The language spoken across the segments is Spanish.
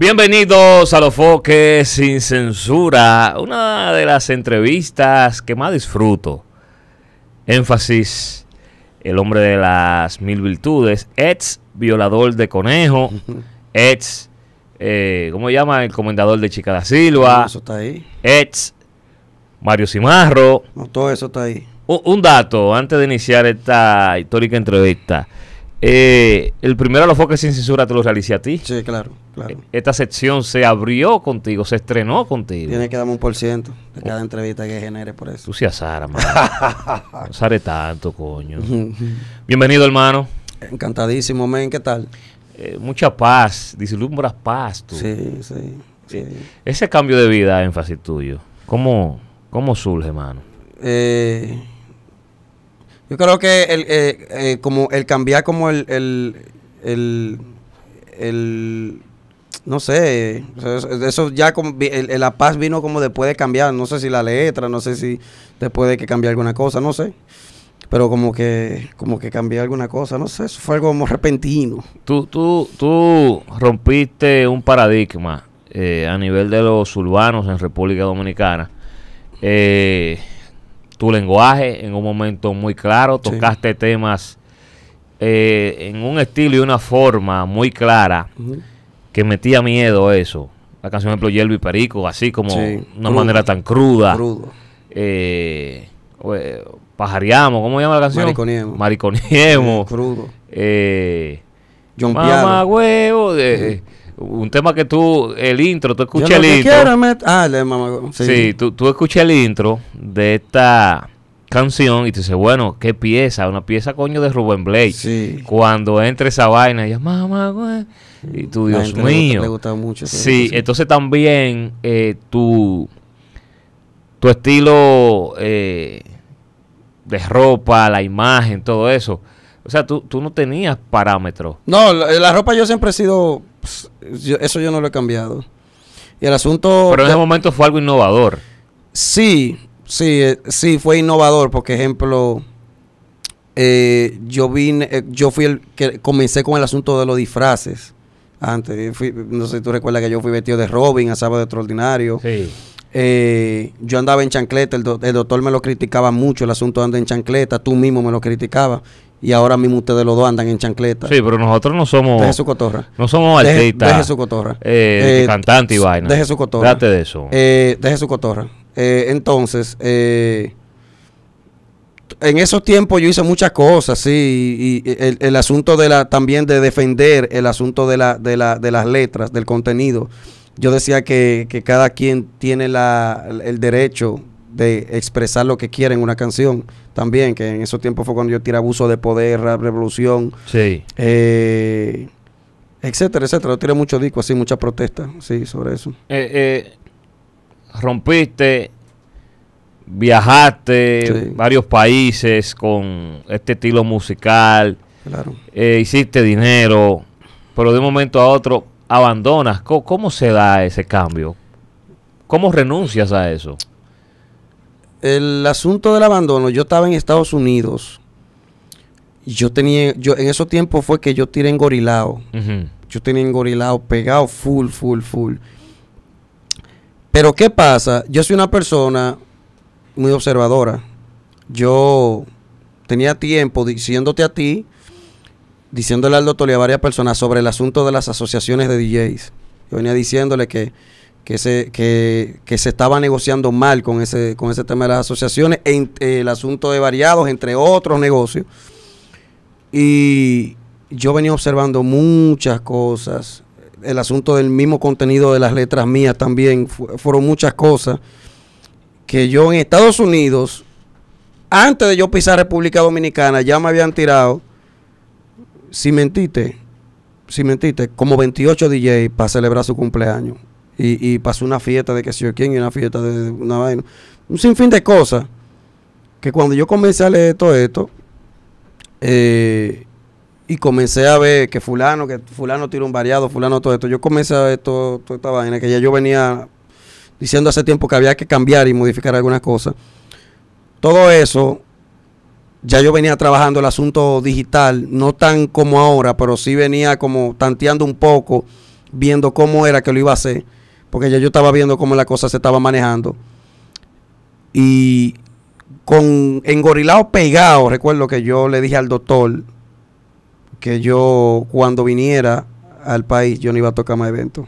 Bienvenidos a Los Foques Sin Censura, una de las entrevistas que más disfruto. Énfasis, el hombre de las mil virtudes, ex violador de conejo, ex, eh, ¿cómo se llama? El comendador de Chica da Silva, eso está ahí. ex Mario Cimarro. No, todo eso está ahí. un dato antes de iniciar esta histórica entrevista. Eh, el primero de los foques sin censura te lo realicé a ti. Sí, claro, claro. Eh, esta sección se abrió contigo, se estrenó contigo. Tienes que darme un por ciento de oh. cada entrevista que genere por eso. Tú seas Sara, mano. no tanto, coño. Bienvenido, hermano. Encantadísimo, men. ¿Qué tal? Eh, mucha paz, dislumbras paz tú. Sí, sí, eh, Ese cambio de vida, énfasis tuyo, ¿cómo, cómo surge, hermano? Eh yo creo que el, eh, eh, como el cambiar como el, el, el, no sé, eso ya como, la paz vino como después de cambiar, no sé si la letra, no sé si después de que cambiar alguna cosa, no sé. Pero como que, como que cambié alguna cosa, no sé, eso fue algo como repentino. Tú, tú, tú rompiste un paradigma eh, a nivel de los urbanos en República Dominicana. Eh, tu lenguaje en un momento muy claro, tocaste temas eh, en un estilo y una forma muy clara que metía miedo eso. La canción, de ejemplo, Yelvi Perico, así como una manera tan cruda. Crudo. Eh, ¿cómo se llama la canción? Mariconiemo. Mariconiemo. crudo. Eh, John huevo. De, un tema que tú, el intro, tú escuchas el intro. Ah, sí, tú, tú escuchas el intro de esta canción y te dice, bueno, qué pieza, una pieza coño de Rubén Blake. Sí. Cuando entra esa vaina, y mamá, Y tú, Dios mío. gusta, mucho. Sí, entonces también eh, tu, tu estilo eh, de ropa, la imagen, todo eso. O sea, tú, no tenías parámetros. No, la ropa yo siempre he sido pues, eso yo no lo he cambiado. Y el asunto... Pero en ese momento fue algo innovador. Sí, sí, eh, sí, fue innovador. Porque, ejemplo, eh, yo vine, eh, yo fui el que comencé con el asunto de los disfraces. Antes, no sé si tú recuerdas que yo fui vestido de Robin a Sábado Extraordinario. yo andaba en chancleta, el, doctor me lo criticaba mucho, el asunto de andar en chancleta, tú mismo me lo criticabas y ahora mismo ustedes los dos andan en chancleta. Sí, pero nosotros no somos. Deje su cotorra. No somos artistas. Deje, su cotorra. Eh, eh, cantante y vaina. Deje su cotorra. Date de eso. Eh, deje su cotorra. Eh, entonces, en esos tiempos yo hice muchas cosas, sí. Y, el, asunto de la también de defender el asunto de, las letras, del contenido. Yo decía que, cada quien tiene el derecho de expresar lo que quiere en una canción también, que en esos tiempos fue cuando yo tiré abuso de poder, revolución. Sí. Eh, etcétera, etcétera. Yo tiré muchos discos así, muchas protestas, sí, sobre eso. Eh, eh, rompiste, viajaste varios países con este estilo musical. hiciste dinero, pero de un momento a otro abandonas. ¿Cómo, ¿Cómo se da ese cambio? ¿Cómo renuncias a eso? el asunto del abandono, yo estaba en Estados Unidos. Yo tenía, yo en esos tiempos fue que yo tiré engorilado. Yo tenía engorilado pegado full, full, full. Pero ¿qué pasa? Yo soy una persona muy observadora. Yo tenía tiempo diciéndote a ti, diciéndole al doctor y a varias personas sobre el asunto de las asociaciones de DJs. Yo venía diciéndole que que se, estaba negociando mal con ese, con ese tema de las asociaciones, el asunto de variados, entre otros negocios. Y yo venía observando muchas cosas. El asunto del mismo contenido de las letras mías también fueron muchas cosas que yo en Estados Unidos, antes de yo pisar República Dominicana, ya me habían tirado, si mentiste, si mentiste, como 28 DJ para celebrar su cumpleaños y, pasó una fiesta de que sé yo quién y una fiesta de una vaina. Un sinfín de cosas que cuando yo comencé a leer todo esto eh, y comencé a ver que fulano, que fulano tira un variado, fulano todo esto, yo comencé a ver toda esta vaina que ya yo venía diciendo hace tiempo que había que cambiar y modificar algunas cosas. Todo eso, ya yo venía trabajando el asunto digital, no tan como ahora, pero sí venía como tanteando un poco, viendo cómo era que lo iba a hacer porque ya yo estaba viendo cómo la cosa se estaba manejando. Y con engorilado pegado, recuerdo que yo le dije al doctor que yo cuando viniera al país yo no iba a tocar más evento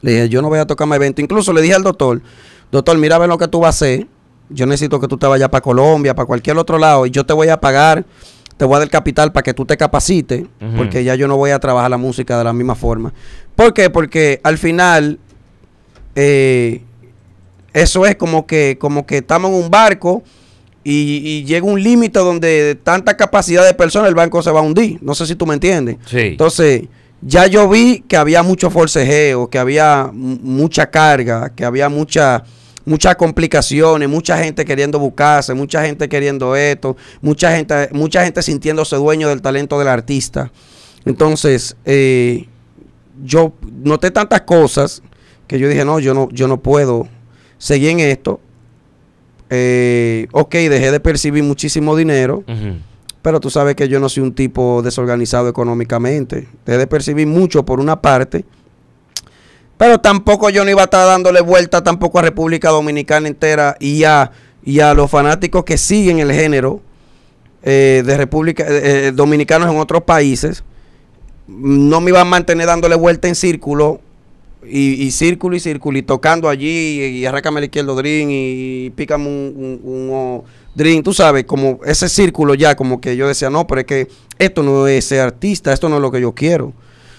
Le dije, yo no voy a tocar más evento Incluso le dije al doctor, doctor, mira a ver lo que tú vas a hacer. Yo necesito que tú te vayas para Colombia, para cualquier otro lado, y yo te voy a pagar, te voy a dar capital para que tú te capacites, porque ya yo no voy a trabajar la música de la misma forma. ¿Por qué? Porque al final eh, eso es como que, como que estamos en un barco y, llega un límite donde tanta capacidad de personas el banco se va a hundir. No sé si tú me entiendes. Entonces, ya yo vi que había mucho forcejeo, que había mucha carga, que había mucha muchas complicaciones, mucha gente queriendo buscarse, mucha gente queriendo esto, mucha gente, mucha gente sintiéndose dueño del talento del artista. Entonces, eh, yo noté tantas cosas que yo dije, no, yo no, yo no puedo seguir en esto. Eh, ok, dejé de percibir muchísimo dinero, pero tú sabes que yo no soy un tipo desorganizado económicamente. Dejé de percibir mucho por una parte, pero tampoco yo no iba a estar dándole vuelta tampoco a República Dominicana entera y a, y a los fanáticos que siguen el género eh, de República eh, eh, Dominicanos en otros países. No me iba a mantener dándole vuelta en círculo y, círculo y círculo, y tocando allí, y, arrácame el izquierdo drin y pícame un, un, tú sabes, como ese círculo ya, como que yo decía, no, pero es que esto no es ser artista, esto no es lo que yo quiero.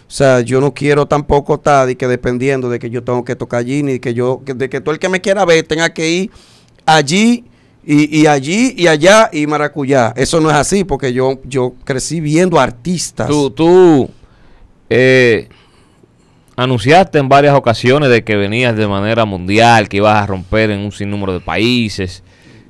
O sea, yo no quiero tampoco estar que dependiendo de que yo tengo que tocar allí, ni que yo, de que todo el que me quiera ver tenga que ir allí y, allí y allá y maracuyá. Eso no es así, porque yo, yo crecí viendo artistas. Tú, tú, eh, Anunciaste en varias ocasiones de que venías de manera mundial, que ibas a romper en un sinnúmero de países.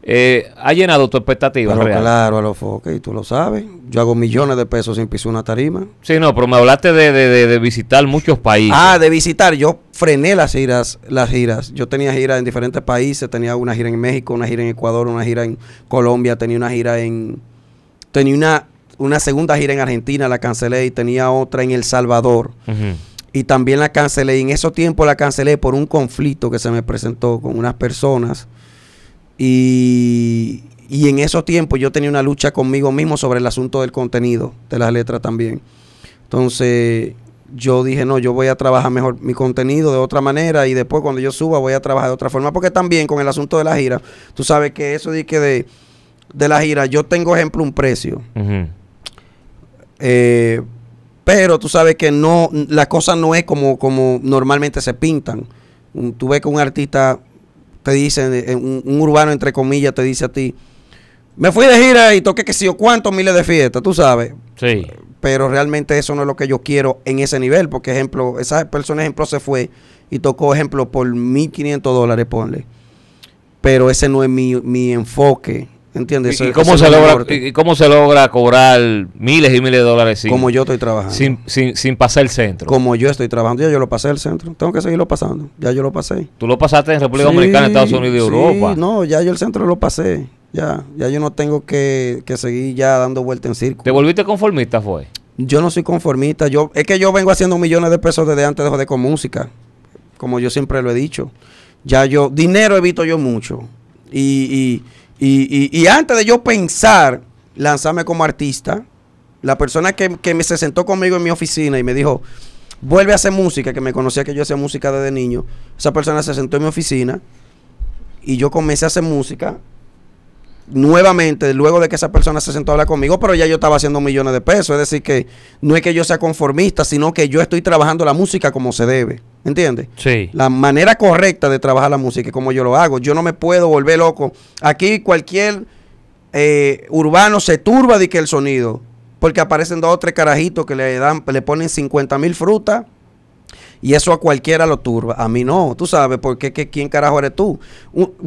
Eh, ¿Ha llenado tu expectativa? real? claro, a los foques, tú lo sabes. Yo hago millones de pesos sin piso una tarima. Sí, no, pero me hablaste de, visitar muchos países. Ah, de visitar. Yo frené las giras, las giras. Yo tenía giras en diferentes países. Tenía una gira en México, una gira en Ecuador, una gira en Colombia, tenía una gira en... Tenía una, una segunda gira en Argentina, la cancelé, y tenía otra en El Salvador y también la cancelé. Y en esos tiempos la cancelé por un conflicto que se me presentó con unas personas. Y, y en esos tiempos yo tenía una lucha conmigo mismo sobre el asunto del contenido de las letras también. Entonces yo dije, no, yo voy a trabajar mejor mi contenido de otra manera y después cuando yo suba voy a trabajar de otra forma. Porque también con el asunto de la gira, tú sabes que eso de que de, de la gira, yo tengo ejemplo un precio. eh, pero tú sabes que no, las cosas no es como, como normalmente se pintan. Tú ves que un artista te dice, eh, eh, un, urbano entre comillas te dice a ti, me fui de gira y toqué que si o cuántos miles de fiestas, tú sabes. Sí. Pero realmente eso no es lo que yo quiero en ese nivel, porque ejemplo, esa persona ejemplo se fue y tocó ejemplo por 1.500 dólares, ponle. Pero ese no es mi, mi enfoque ¿Entiendes? ¿Y, cómo se logra, ¿Y cómo se logra cobrar miles y miles de dólares sin, como yo estoy trabajando? Sin, pasar el centro. Como yo estoy trabajando, ya yo lo pasé el centro. Tengo que seguirlo pasando. Ya yo lo pasé. ¿Tú lo pasaste en República Dominicana, Estados Unidos y Europa? No, ya yo el centro lo pasé. Ya, ya yo no tengo que, seguir ya dando vueltas en circo. ¿Te volviste conformista, fue? Yo no soy conformista. Yo, es que yo vengo haciendo millones de pesos desde antes de joder con música. Como yo siempre lo he dicho. Ya yo, dinero evito yo mucho. y y, y, antes de yo pensar lanzarme como artista, la persona que, que, me se sentó conmigo en mi oficina y me dijo, vuelve a hacer música, que me conocía que yo hacía música desde niño, esa persona se sentó en mi oficina y yo comencé a hacer música nuevamente, luego de que esa persona se sentó a hablar conmigo, pero ya yo estaba haciendo millones de pesos. Es decir, que no es que yo sea conformista, sino que yo estoy trabajando la música como se debe. ¿Entiendes? Sí. La manera correcta de trabajar la música es como yo lo hago. Yo no me puedo volver loco. Aquí cualquier eh, urbano se turba de que el sonido, porque aparecen dos o tres carajitos que le dan, le ponen 50 mil frutas y eso a cualquiera lo turba. A mí no. Tú sabes, porque que, ¿quién carajo eres tú?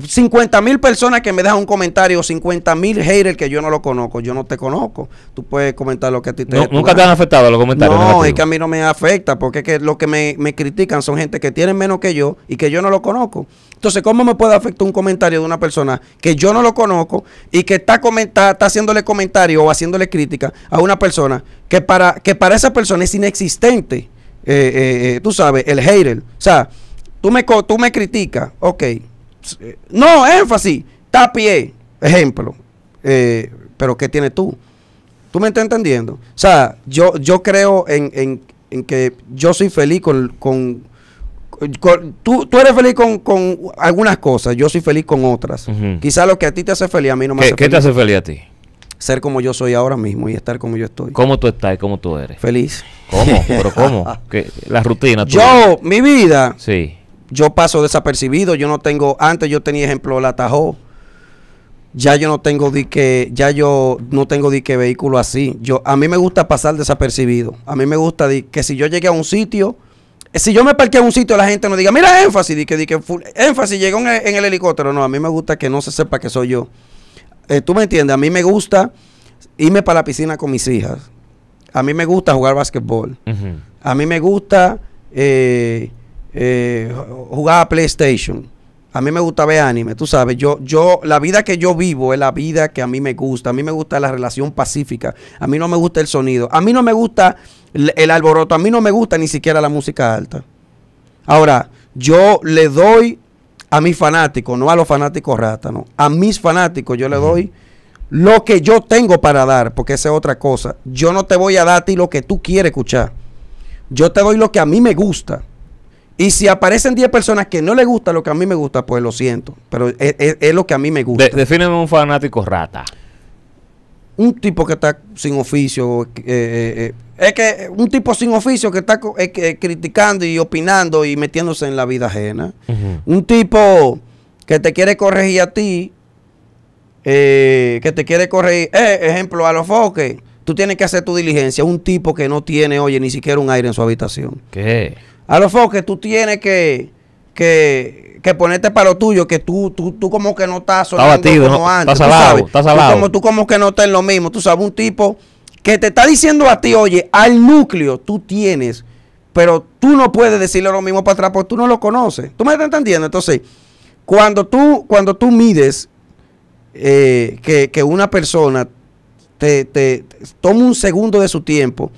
50 mil personas que me dejan un comentario, 50 mil haters que yo no lo conozco. Yo no te conozco. Tú puedes comentar lo que a ti te. ¿Nunca te han afectado los comentarios? No, es que a mí no me afecta, porque es lo que me, critican son gente que tienen menos que yo y que yo no lo conozco. Entonces, ¿cómo me puede afectar un comentario de una persona que yo no lo conozco y que está, está haciéndole comentario o haciéndole crítica a una persona que para, que para esa persona es inexistente? Eh, eh, eh, tú sabes, el hater. O sea, tú me, tú me criticas, ok. No, énfasis, tapié ejemplo. Eh, pero ¿qué tienes tú? ¿Tú me estás entendiendo? O sea, yo, yo creo en, en, que yo soy feliz con... con, tú, eres feliz con, con, algunas cosas, yo soy feliz con otras. Quizás lo que a ti te hace feliz, a mí no me hace feliz. ¿Qué te hace feliz a ti? ser como yo soy ahora mismo y estar como yo estoy. ¿Cómo tú estás y cómo tú eres? Feliz. ¿Cómo? ¿Pero cómo? pero cómo la rutina. Yo, mi vida. Sí. Yo paso desapercibido. Yo no tengo. Antes yo tenía ejemplo la Tajo. Ya yo no tengo di que. Ya yo no tengo dique vehículo así. Yo a mí me gusta pasar desapercibido. A mí me gusta que si yo llegué a un sitio. Eh, si yo me parqué a un sitio, la gente no diga, mira énfasis, di que, énfasis llegó en el, en el helicóptero. No, a mí me gusta que no se sepa que soy yo. Eh, tú me entiendes, a mí me gusta irme para la piscina con mis hijas. A mí me gusta jugar básquetbol. A mí me gusta eh, eh, jugar a PlayStation. A mí me gusta ver anime, tú sabes. Yo, yo, la vida que yo vivo es la vida que a mí me gusta. A mí me gusta la relación pacífica. A mí no me gusta el sonido. A mí no me gusta el alboroto. A mí no me gusta ni siquiera la música alta. Ahora, yo le doy a mis fanáticos, no a los fanáticos rata, no. A mis fanáticos yo le doy lo que yo tengo para dar, porque esa es otra cosa. Yo no te voy a dar a ti lo que tú quieres escuchar. Yo te doy lo que a mí me gusta. Y si aparecen 10 personas que no le gusta lo que a mí me gusta, pues lo siento. Pero es, lo que a mí me gusta. defíneme un fanático rata un tipo que está sin oficio, eh, eh, eh, es que un tipo sin oficio que está criticando y opinando y metiéndose en la vida ajena. Un tipo que te quiere corregir a ti, que te quiere corregir, ejemplo, a los foques. Tú tienes que hacer tu diligencia. Un tipo que no tiene, oye, ni siquiera un aire en su habitación. ¿Qué? A los foques, tú tienes que que, ponerte para lo tuyo, que tú, tú, tú como que no estás sonando como antes. tú, como, tú como que no estás en lo mismo. Tú sabes, un tipo que te está diciendo a ti, oye, al núcleo tú tienes, pero tú no puedes decirle lo mismo para atrás porque tú no lo conoces. ¿Tú me estás entendiendo? Entonces, cuando tú, cuando tú mides eh, que, una persona te, te, toma un segundo de su tiempo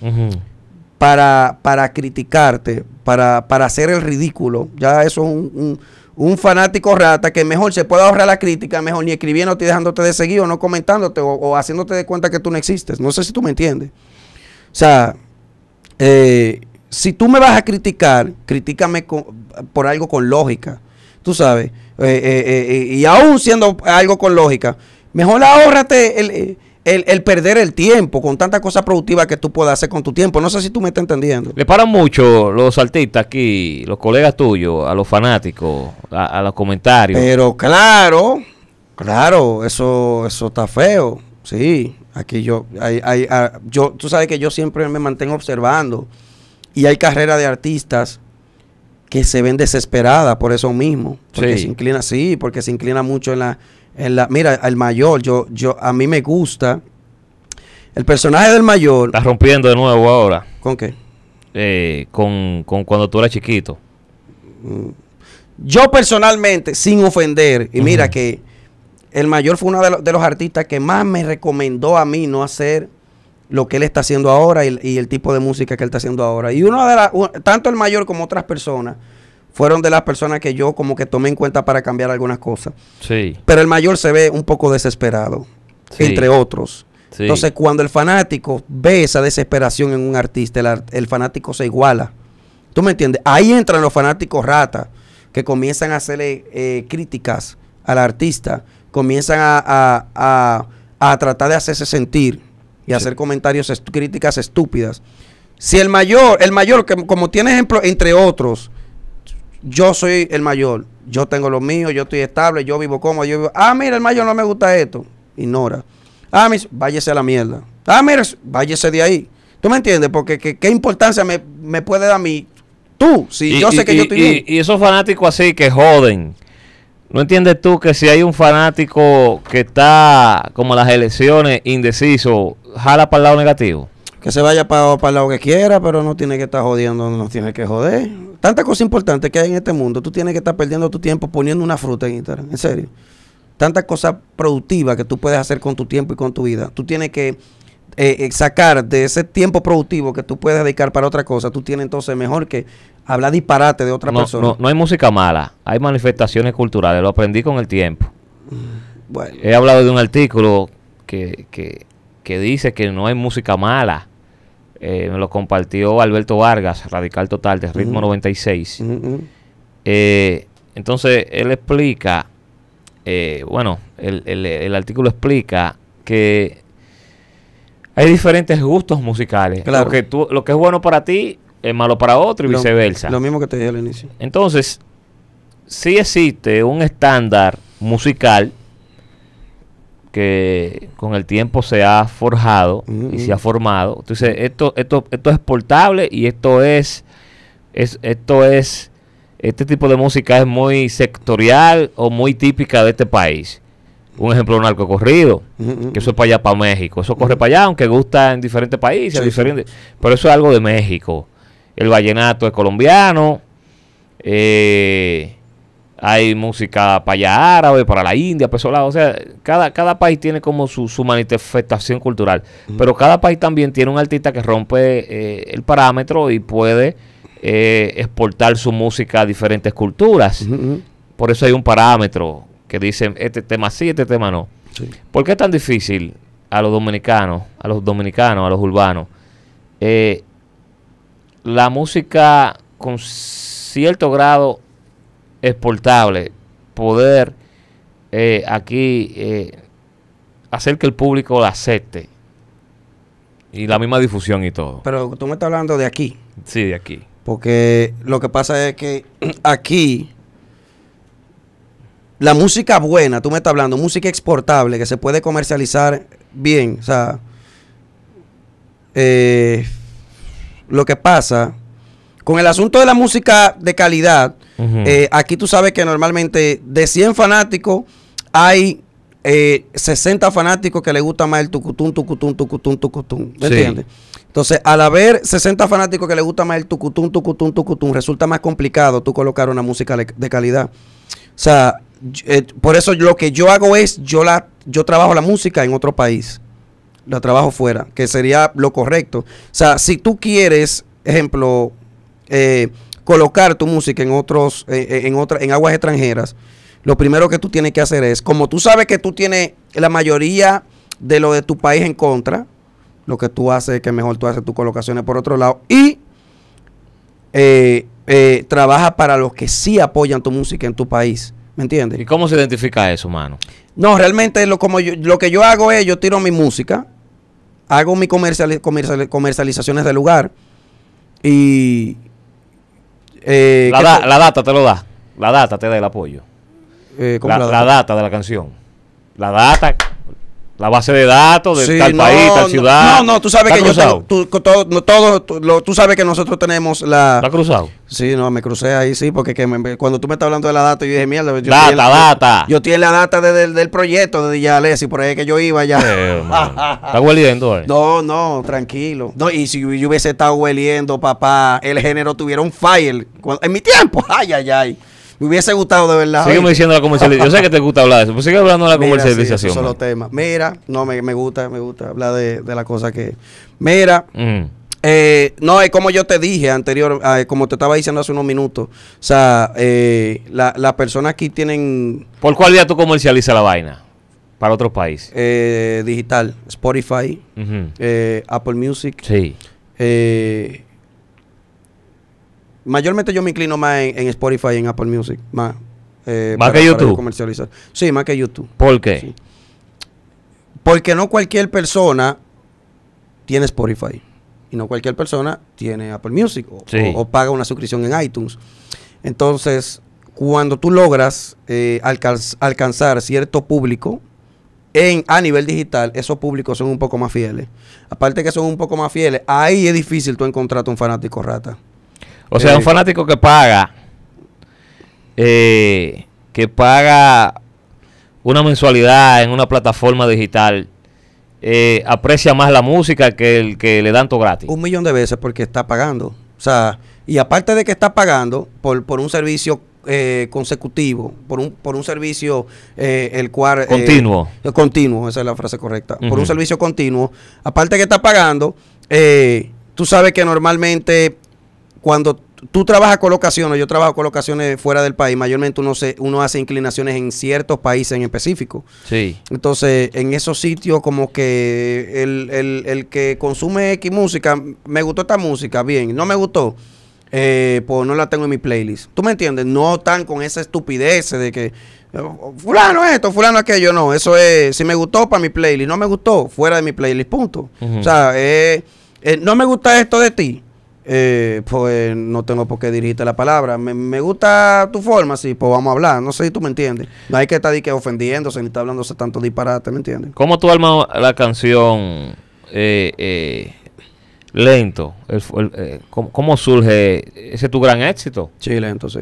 para, para criticarte, para, hacer el ridículo. Ya eso es un, fanático rata que mejor se puede ahorrar la crítica, mejor ni escribiéndote y dejándote de seguir o no comentándote o, haciéndote de cuenta que tú no existes. No sé si tú me entiendes. O sea, eh, si tú me vas a criticar, critícame por algo con lógica. Tú sabes. Eh, eh, y aún siendo algo con lógica, mejor ahórrate el el, el, perder el tiempo con tantas cosas productivas que tú puedas hacer con tu tiempo. No sé si tú me estás entendiendo. Le paran mucho los artistas aquí, los colegas tuyos, a los fanáticos, a, los comentarios. Pero claro, claro, eso, eso está feo. Sí, aquí yo, hay, ah, yo, tú sabes que yo siempre me mantengo observando y hay carreras de artistas que se ven desesperadas por eso mismo, porque se inclina, sí, porque se inclina mucho en la la, mira, el mayor, yo, yo, a mí me gusta. El personaje del mayor. Estás rompiendo de nuevo ahora. ¿Con qué? Eh, con, cuando tú eras chiquito. Mm. Yo personalmente, sin ofender, y mira que el mayor fue uno de, los artistas que más me recomendó a mí no hacer lo que él está haciendo ahora y, el tipo de música que él está haciendo ahora. Y uno de las, tanto el mayor como otras personas, fueron de las personas que yo como que tomé en cuenta para cambiar algunas cosas. Sí. Pero el mayor se ve un poco desesperado, entre otros. Entonces, cuando el fanático ve esa desesperación en un artista, el, fanático se iguala. ¿Tú me entiendes? Ahí entran los fanáticos rata que comienzan a hacerle eh, críticas al artista, comienzan a, a, tratar de hacerse sentir y hacer comentarios, críticas estúpidas. Si el mayor, el mayor, que como tiene ejemplo, entre otros, yo soy el mayor, yo tengo lo mío, yo estoy estable, yo vivo como, yo vivo. Ah, mira, el mayor no me gusta esto. Ignora. Ah, mis, váyese a la mierda. Ah, mira, váyese de ahí. ¿Tú me entiendes? Porque qué, qué importancia me, puede dar a mí tú, si yo sé que yo estoy bien. Y esos fanáticos así que joden. ¿No entiendes tú que si hay un fanático que está como las elecciones indeciso, jala para el lado negativo? que se vaya para pa lo que quiera, pero no tiene que estar jodiendo, no tiene que joder. Tanta cosa importante que hay en este mundo, tú tienes que estar perdiendo tu tiempo poniendo una fruta en internet, en serio. Tantas cosas productivas que tú puedes hacer con tu tiempo y con tu vida. Tú tienes que eh, eh, sacar de ese tiempo productivo que tú puedes dedicar para otra cosa. Tú tienes entonces mejor que hablar disparate de otra persona. No, hay música mala, hay manifestaciones culturales. Lo aprendí con el tiempo. Mm, He hablado de un artículo que, que, que dice que no hay música mala eh, me lo compartió Alberto Vargas, Radical Total, de Ritmo 96. Eh, entonces, él explica, eh, bueno, el, el, artículo explica que hay diferentes gustos musicales. Lo, que lo que es bueno para ti es malo para otro y viceversa. Lo mismo que te dije al inicio. Entonces, sí existe un estándar musical que con el tiempo se ha forjado y se ha formado. Entonces, esto, esto, esto es portable y esto es, esto es, este tipo de música es muy sectorial o muy típica de este país. Un ejemplo, un arco corrido, que eso es para allá, para México. Eso corre para allá, aunque gusta en diferentes países, pero eso es algo de México. El vallenato es colombiano. Eh, hay música para allá árabe, para la India, para esos O sea, cada, cada país tiene como su, manifestación cultural. Pero cada país también tiene un artista que rompe eh, el parámetro y puede eh, exportar su música a diferentes culturas. Por eso hay un parámetro que dice este tema sí, este tema no. ¿Por qué es tan difícil a los dominicanos, a los dominicanos, a los urbanos, eh, la música con cierto grado exportable, poder eh, aquí eh, hacer que el público la acepte. Y la misma difusión y todo. Pero tú me estás hablando de aquí. Sí, de aquí. Porque lo que pasa es que aquí la música buena, tú me estás hablando, música exportable que se puede comercializar bien. O sea, eh, lo que pasa con el asunto de la música de calidad, eh, aquí tú sabes que normalmente de 100 fanáticos hay 60 eh, fanáticos que le gusta más el tucutún, tucutún, tucutum, tucutum. ¿Me entiendes? Entonces, al haber 60 fanáticos que le gusta más el tucutum, tucutum, tucutum, resulta más complicado tú colocar una música de calidad. O sea, eh, por eso lo que yo hago es, yo, la, yo trabajo la música en otro país. La trabajo fuera, que sería lo correcto. O sea, si tú quieres, ejemplo, eh, colocar tu música en otros, eh, eh, en otras en aguas extranjeras, lo primero que tú tienes que hacer es, como tú sabes que tú tienes la mayoría de lo de tu país en contra, lo que tú haces es que mejor tú haces tus colocaciones por otro lado y eh, trabaja para los que sí apoyan tu música en tu país. ¿Me entiendes? ¿Y cómo se identifica eso, mano? No, realmente lo, como lo que yo hago es, yo tiro mi música, hago mis comercial, comercializaciones del lugar y eh, la, data te lo da. La data te da el apoyo. Eh, la data de la canción. La data la base de datos de tal país, tal ciudad. No, no, tú sabes que yo tú, todo, sabes que nosotros tenemos la. ¿Está cruzado? Sí, no, me crucé ahí, sí, porque cuando tú me estás hablando de la data, yo dije, mierda. Yo data, la, data. Yo, tiene la data del proyecto de Yales y por ahí que yo iba ya. Eh, ¿Está hueliendo eh? No, no, tranquilo. No, y si yo hubiese estado hueliendo, papá, el género tuviera un fire. en mi tiempo, ay, ay, ay. Me hubiese gustado de verdad. Sigue diciendo la comercialización. Yo sé que te gusta hablar de eso, pues sigue hablando de la Mira, Sí, temas. Mira, no, me, me, gusta, me gusta hablar de, de la cosa que. Mira. Eh, no, es como yo te dije anterior, eh, como te estaba diciendo hace unos minutos. O sea, eh, las la personas aquí tienen. ¿Por cuál día tú comercializas la vaina? Para otros países. Eh, digital, Spotify, Apple Music. Sí. Eh, Mayormente yo me inclino más en, Spotify y en Apple Music. Más, eh, más que YouTube. comercializar. Sí, más que YouTube. ¿Por qué? Porque no cualquier persona tiene Spotify. Y no cualquier persona tiene Apple Music o, paga una suscripción en iTunes. Entonces, cuando tú logras eh, alcanzar cierto público en, a nivel digital, esos públicos son un poco más fieles. Aparte que son un poco más fieles, ahí es difícil tú encontrarte un fanático rata. O sea, un fanático que paga, eh, que paga una mensualidad en una plataforma digital, eh, aprecia más la música que el que le dan todo gratis. Un millón de veces porque está pagando. O sea, y aparte de que está pagando por, por un servicio eh, consecutivo, por un, por un servicio el cual... Continuo. continuo, esa es la frase correcta. Por un servicio continuo, aparte que está pagando, tú sabes que normalmente cuando tú trabajas colocaciones, yo trabajo colocaciones fuera del país, mayormente uno, se, uno hace inclinaciones en ciertos países en específico. Sí. Entonces, en esos sitios como que el, que consume X música, me gustó esta música, bien, no me gustó. Eh, pues no la tengo en mi playlist. ¿Tú me entiendes? No tan con esa estupidez de que oh, fulano esto, fulano aquello, no. Eso es, si me gustó para mi playlist, no me gustó, fuera de mi playlist, punto. O sea, eh, eh, no me gusta esto de ti, eh, pues no tengo por qué dirigirte la palabra. Me, gusta tu forma, sí, pues vamos a hablar. No sé si tú me entiendes. No hay que estar ofendiéndose ni estar hablándose tanto disparate, ¿me entiendes? ¿Cómo tú armas la canción eh, eh, Lento? El, ¿cómo, surge? ¿Ese es tu gran éxito? Sí, lento, sí.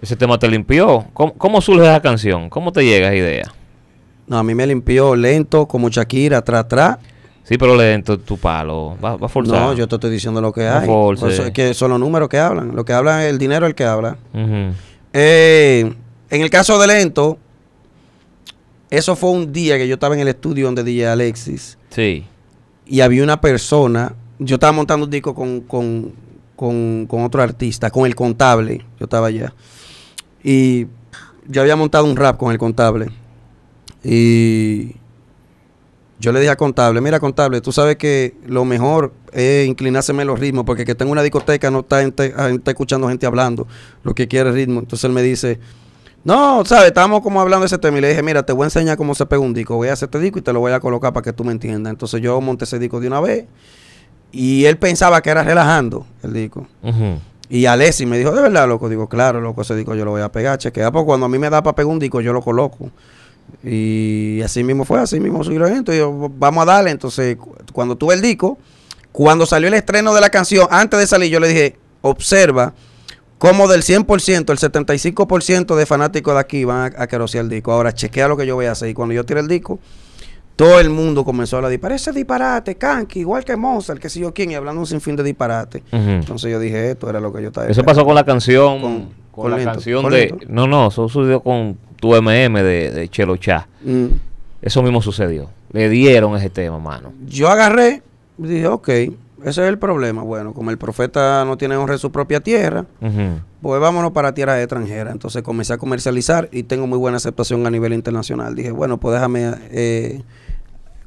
¿Ese tema te limpió? ¿Cómo, cómo surge esa canción? ¿Cómo te llega esa idea? No, a mí me limpió lento, como Shakira, tra, tra Sí, pero lento tu palo. Va, a forzar. No, yo te estoy diciendo lo que hay. que son los números que hablan. Lo que es el dinero el que habla. Eh, en el caso de lento, eso fue un día que yo estaba en el estudio donde DJ Alexis. Sí. Y había una persona. Yo estaba montando un disco con, con otro artista, con el contable. Yo estaba allá. Y yo había montado un rap con el contable. Y yo le dije a contable, mira contable, tú sabes que lo mejor es inclinárseme los ritmos, porque que tengo una discoteca no ah, está, escuchando gente hablando, lo que quiere es ritmo. Entonces él me dice, no, ¿sabes? Estábamos como hablando de ese tema y le dije, mira, te voy a enseñar cómo se pega un disco, voy a hacer este disco y te lo voy a colocar para que tú me entiendas. Entonces yo monté ese disco de una vez y él pensaba que era relajando el disco. Y Alessi me dijo, ¿de verdad, loco? Digo, claro, loco, ese disco yo lo voy a pegar, chequea, porque cuando a mí me da para pegar un disco, yo lo coloco. Y así mismo fue, así mismo subió la Y yo, vamos a darle. Entonces, cuando tuve el disco, cuando salió el estreno de la canción, antes de salir, yo le dije, observa como del 100%, el 75% de fanáticos de aquí van a, querer el disco. Ahora chequea lo que yo voy a hacer. Y cuando yo tire el disco, todo el mundo comenzó a hablar, parece disparate, Kanki, igual que Mozart, que si yo quién, y hablando un sinfín de disparate. Entonces yo dije, esto era lo que yo estaba Eso pasó con la canción, con, la canción de... No, no, eso sucedió con tu MM de, de Chelo Chá. Mm. Eso mismo sucedió. Le dieron ese tema, mano. Yo agarré, dije, ok, ese es el problema. Bueno, como el profeta no tiene honra en su propia tierra, pues vámonos para tierras extranjeras. Entonces comencé a comercializar y tengo muy buena aceptación a nivel internacional. Dije, bueno, pues déjame eh,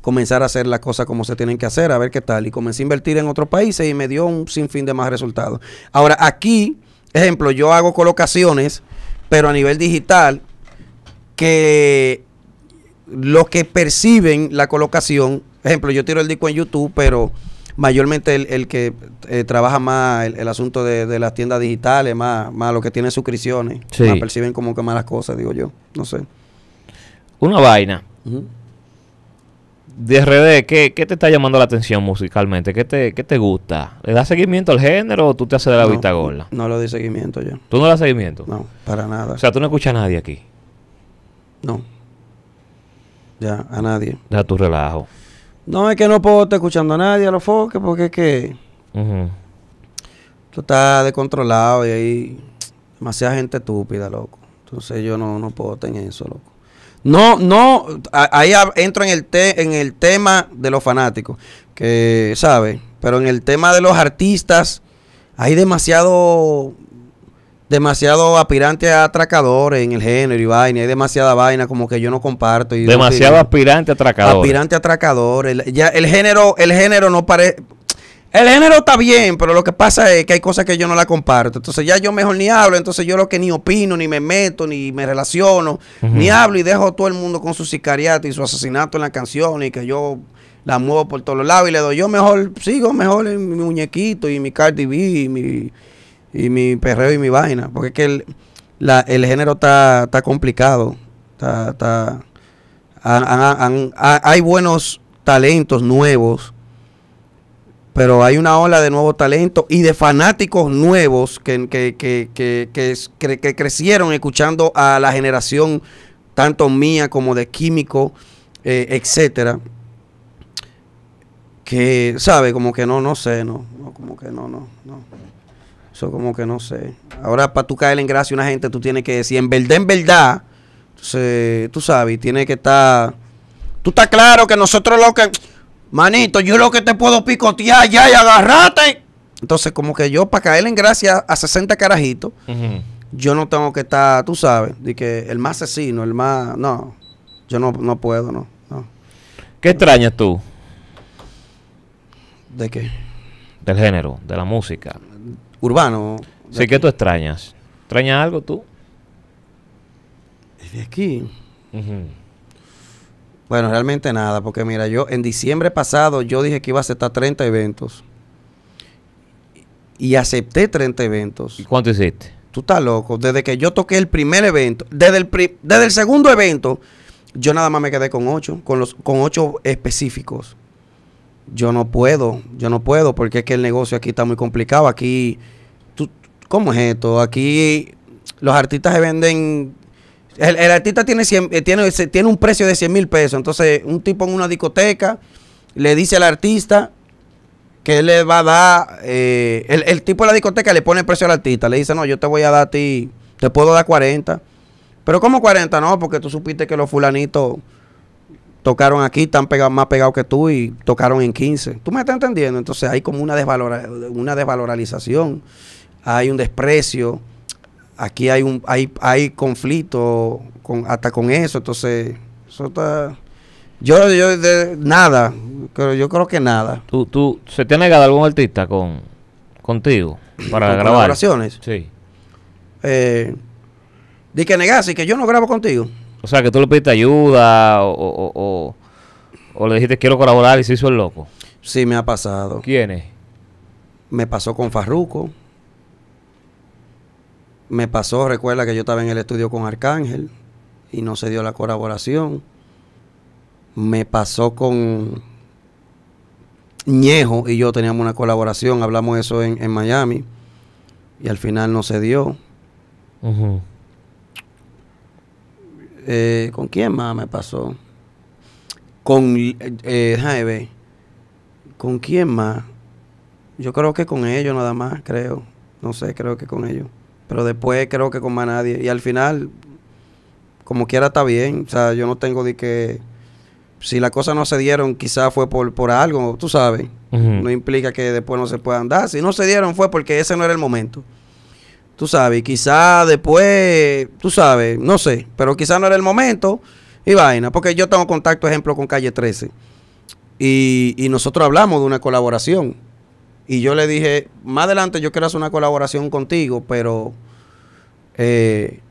comenzar a hacer las cosas como se tienen que hacer, a ver qué tal. Y comencé a invertir en otros países y me dio un sinfín de más resultados. Ahora, aquí, ejemplo, yo hago colocaciones, pero a nivel digital, que los que perciben la colocación, ejemplo, yo tiro el disco en YouTube, pero mayormente el, que eh, trabaja más el, asunto de, las tiendas digitales, más, más los que tiene suscripciones, la perciben como que malas cosas, digo yo, no sé. Una vaina. DRD, ¿qué, ¿qué te está llamando la atención musicalmente? ¿Qué te, te gusta? ¿Le das seguimiento al género o tú te haces de la no, No le doy seguimiento yo. ¿Tú no le das seguimiento? No, para nada. O sea, tú no escuchas a nadie aquí. No. Ya, a nadie. Deja tu relajo. No, es que no puedo estar escuchando a nadie a los foques porque es que. Tú estás descontrolado y hay demasiada gente estúpida, loco. Entonces yo no, no puedo tener eso, loco. No, no, ahí entro en el, te, en el tema de los fanáticos, que, sabe, Pero en el tema de los artistas, hay demasiado, demasiado aspirante a atracadores en el género y vaina, hay demasiada vaina como que yo no comparto. Y demasiado aspirante a atracadores. Aspirante a atracadores. Ya el género, el género no parece, el género está bien, pero lo que pasa es que hay cosas que yo no la comparto. Entonces ya yo mejor ni hablo, entonces yo lo que ni opino, ni me meto, ni me relaciono, ni hablo y dejo todo el mundo con su sicariato y su asesinato en la canción y que yo la muevo por todos lados y le doy. Yo mejor sigo mejor en mi muñequito y mi Cardi B y mi, y mi perreo y mi vaina. Porque es que el, género está, complicado. Está, hay buenos talentos nuevos pero hay una ola de nuevo talento y de fanáticos nuevos que, que, que, crecieron escuchando a la generación tanto mía como de Químico, eh, etcétera. Que, ¿sabe? Como que no, no sé, no, como que no, no, no. Eso como que no sé. Ahora, para tú caer en gracia a una gente, tú tienes que decir, en verdad, en verdad, tú sabes, tiene que estar... Tú estás claro que nosotros lo que manito, yo lo que te puedo picotear ya y agarrate. Entonces, como que yo, para caer en gracia a 60 carajitos, yo no tengo que estar, tú sabes, de que el más asesino, el más. No, yo no, puedo, no, ¿Qué extrañas tú? ¿De qué? Del género, de la música. Urbano. Sí, ¿qué tú extrañas? ¿Extrañas algo tú? De aquí. Bueno, realmente nada, porque mira, yo en diciembre pasado yo dije que iba a aceptar 30 eventos. Y acepté 30 eventos. ¿Y cuánto hiciste? Tú estás loco. Desde que yo toqué el primer evento, desde el, desde el segundo evento, yo nada más me quedé con ocho, con, los, con 8 específicos. Yo no puedo, yo no puedo, porque es que el negocio aquí está muy complicado. Aquí, tú, ¿cómo es esto? Aquí los artistas se venden el, artista tiene, eh, tiene, tiene un precio de 100 mil pesos. Entonces, un tipo en una discoteca le dice al artista que él le va a dar. Eh, el, tipo de la discoteca le pone el precio al artista. Le dice, no, yo te voy a dar a ti, te puedo dar 40. Pero, ¿cómo 40? No, porque tú supiste que los fulanitos tocaron aquí, están pegado más pegados que tú y tocaron en 15. ¿Tú me estás entendiendo? Entonces, hay como una, una desvalorización, hay un desprecio aquí hay un hay hay conflicto con hasta con eso entonces eso está yo de, nada pero yo creo que nada tú tú se te ha negado algún artista con contigo para grabar colaboraciones sí eh, que negase que yo no grabo contigo o sea que tú le pediste ayuda o, le dijiste quiero colaborar y se hizo el loco sí me ha pasado quién me pasó con Farruco me pasó, recuerda que yo estaba en el estudio con Arcángel y no se dio la colaboración. Me pasó con Ñejo y yo teníamos una colaboración, hablamos eso en, Miami y al final no se dio. Eh, ¿Con quién más me pasó? Con eh, eh Jaime. ¿Con quién más? Yo creo que con ellos nada más, creo. No sé, creo que con ellos. Pero después creo que con más nadie. Y al final, como quiera, está bien. O sea, yo no tengo de que. Si las cosas no se dieron, quizás fue por, por algo, tú sabes. No implica que después no se puedan dar. Si no se dieron, fue porque ese no era el momento. Tú sabes, quizás después, tú sabes, no sé, pero quizás no era el momento y vaina. Porque yo tengo contacto, ejemplo, con Calle 13. Y, y nosotros hablamos de una colaboración. Y yo le dije, más adelante yo quiero hacer una colaboración contigo, pero eh,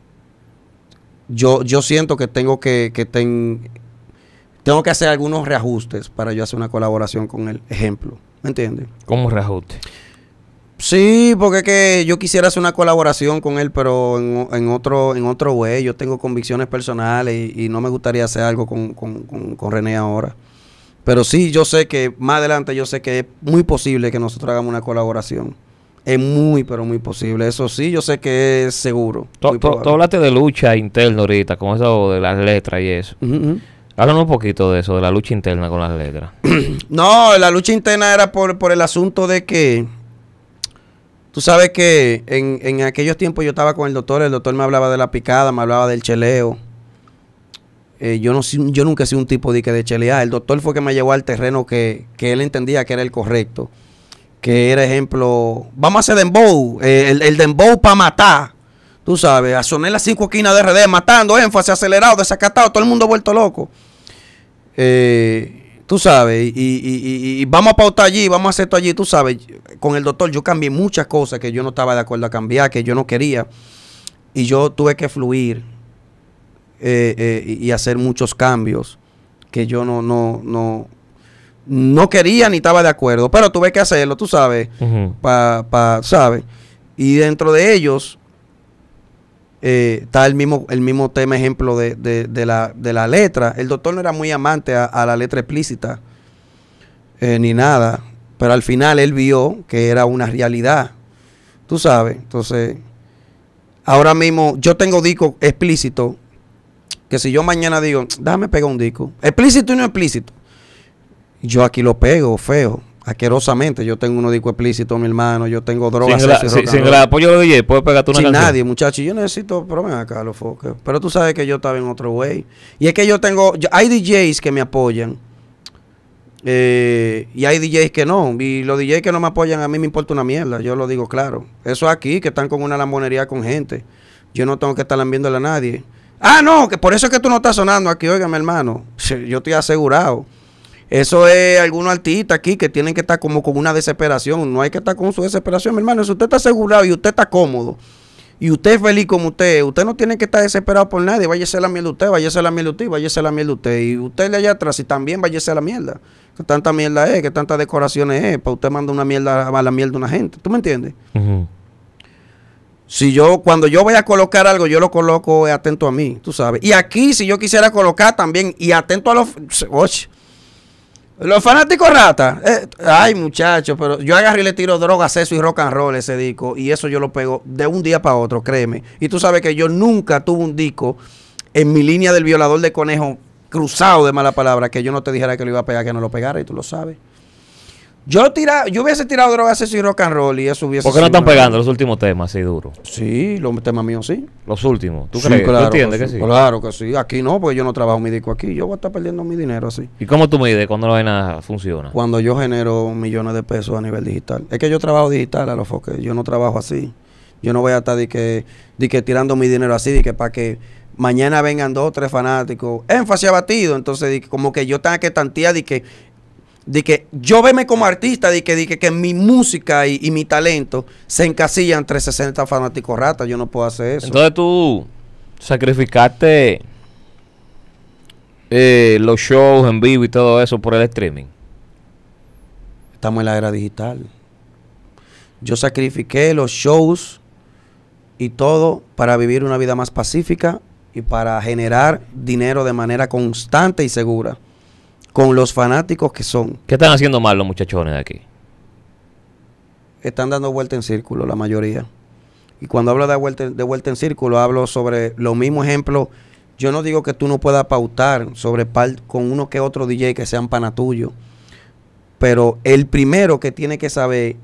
yo, yo siento que tengo que, que tengo que hacer algunos reajustes para yo hacer una colaboración con él. Ejemplo, ¿me entiendes? ¿Cómo reajuste? Sí, porque es que yo quisiera hacer una colaboración con él, pero en, otro en otro way. Yo tengo convicciones personales y, no me gustaría hacer algo con, con, con René ahora. Pero sí, yo sé que más adelante yo sé que es muy posible que nosotros hagamos una colaboración. Es muy, pero muy posible. Eso sí, yo sé que es seguro. Tú, hablaste de lucha interna ahorita, con eso de las letras y eso. Uh un poquito de eso, de la lucha interna con las letras. no, la lucha interna era por, el asunto de que... Tú sabes que en aquellos tiempos yo estaba con el doctor, el doctor me hablaba de la picada, me hablaba del cheleo, eh, yo, yo nunca he sido un tipo de que de chelear. El doctor fue que me llevó al terreno que, él entendía que era el correcto. Que era ejemplo, vamos a hacer dembow, eh, el, el, dembow para matar. Tú sabes, a sonar las cinco esquinas de RD, matando, énfasis, acelerado, desacatado, todo el mundo vuelto loco. Eh, tú sabes, y, y, vamos a pautar allí, vamos a hacer esto allí, tú sabes. Con el doctor yo cambié muchas cosas que yo no estaba de acuerdo a cambiar, que yo no quería. Y yo tuve que fluir eh, eh, y hacer muchos cambios que yo no, no, no, no quería ni estaba de acuerdo, pero tuve que hacerlo, tú sabes, Y dentro de ellos eh, está el mismo, el mismo tema, ejemplo de, de, la, de la letra. El doctor no era muy amante a, la letra explícita ni nada, pero al final él vio que era una realidad, tú sabes. Entonces, ahora mismo yo tengo disco explícito que si yo mañana digo, dame pegar un disco, explícito y no explícito, yo aquí lo pego feo, asquerosamente. Yo tengo unos disco explícito mi hermano, yo tengo drogas. Sin, el apoyo de DJ, puedes pegar tú una Sin nadie, muchachos Yo necesito, pero ven acá, los Pero tú sabes que yo estaba en otro güey Y es que yo tengo, hay DJs que me apoyan. Eh, y hay DJs que no. Y los DJs que no me apoyan a mí me importa una mierda. Yo lo digo claro. Eso aquí, que están con una lambonería con gente. Yo no tengo que estar lambiéndole a nadie. Ah, no, que por eso es que tú no estás sonando aquí, mi hermano. Yo estoy asegurado. Eso es algunos artistas aquí que tienen que estar como con una desesperación. No hay que estar con su desesperación, mi hermano. Si usted está asegurado y usted está cómodo y usted es feliz como usted, usted no tiene que estar desesperado por nadie. Váyase la mierda usted, váyase la mierda usted, váyase la mierda usted. Y usted le allá atrás y también váyase la mierda. Que tanta mierda es, que tantas decoraciones es. Para usted manda una mierda a la mierda a una gente. ¿Tú me entiendes? Si yo, cuando yo voy a colocar algo, yo lo coloco eh, atento a mí, tú sabes. Y aquí, si yo quisiera colocar también, y atento a los. los fanáticos rata eh, ay, muchachos, pero yo agarré y le tiro droga, eso y rock and roll ese disco. Y eso yo lo pego de un día para otro, créeme. Y tú sabes que yo nunca tuve un disco en mi línea del violador de conejo cruzado de mala palabra que yo no te dijera que lo iba a pegar, que no lo pegara, y tú lo sabes. Yo, tira, yo hubiese tirado drogas y rock and roll y eso hubiese ¿Por qué no están pegando los últimos temas así duro? Sí, los temas míos sí. Los últimos. ¿Tú, crees? Claro, que sí? Claro que sí. Aquí no, porque yo no trabajo mi disco aquí. Yo voy a estar perdiendo mi dinero así. ¿Y cómo tú dices? cuando la vaina funciona? Cuando yo genero millones de pesos a nivel digital. Es que yo trabajo digital a los foques. Yo no trabajo así. Yo no voy a estar de que, de que tirando mi dinero así, de que para que mañana vengan dos o tres fanáticos, énfasis abatido. Entonces, como que yo tenga que tantear y que de que yo veme como artista, de que, que, mi música y, mi talento se encasillan entre 60 fanáticos ratas. Yo no puedo hacer eso. Entonces tú sacrificaste eh, los shows en vivo y todo eso por el streaming. Estamos en la era digital. Yo sacrifiqué los shows y todo para vivir una vida más pacífica y para generar dinero de manera constante y segura con los fanáticos que son. ¿Qué están haciendo mal los muchachones de aquí? Están dando vuelta en círculo, la mayoría. Y cuando hablo de vuelta, de en círculo, hablo sobre lo mismo ejemplo. Yo no digo que tú no puedas pautar sobre con uno que otro DJ que sean pana tuyo. Pero el primero que tiene que saber,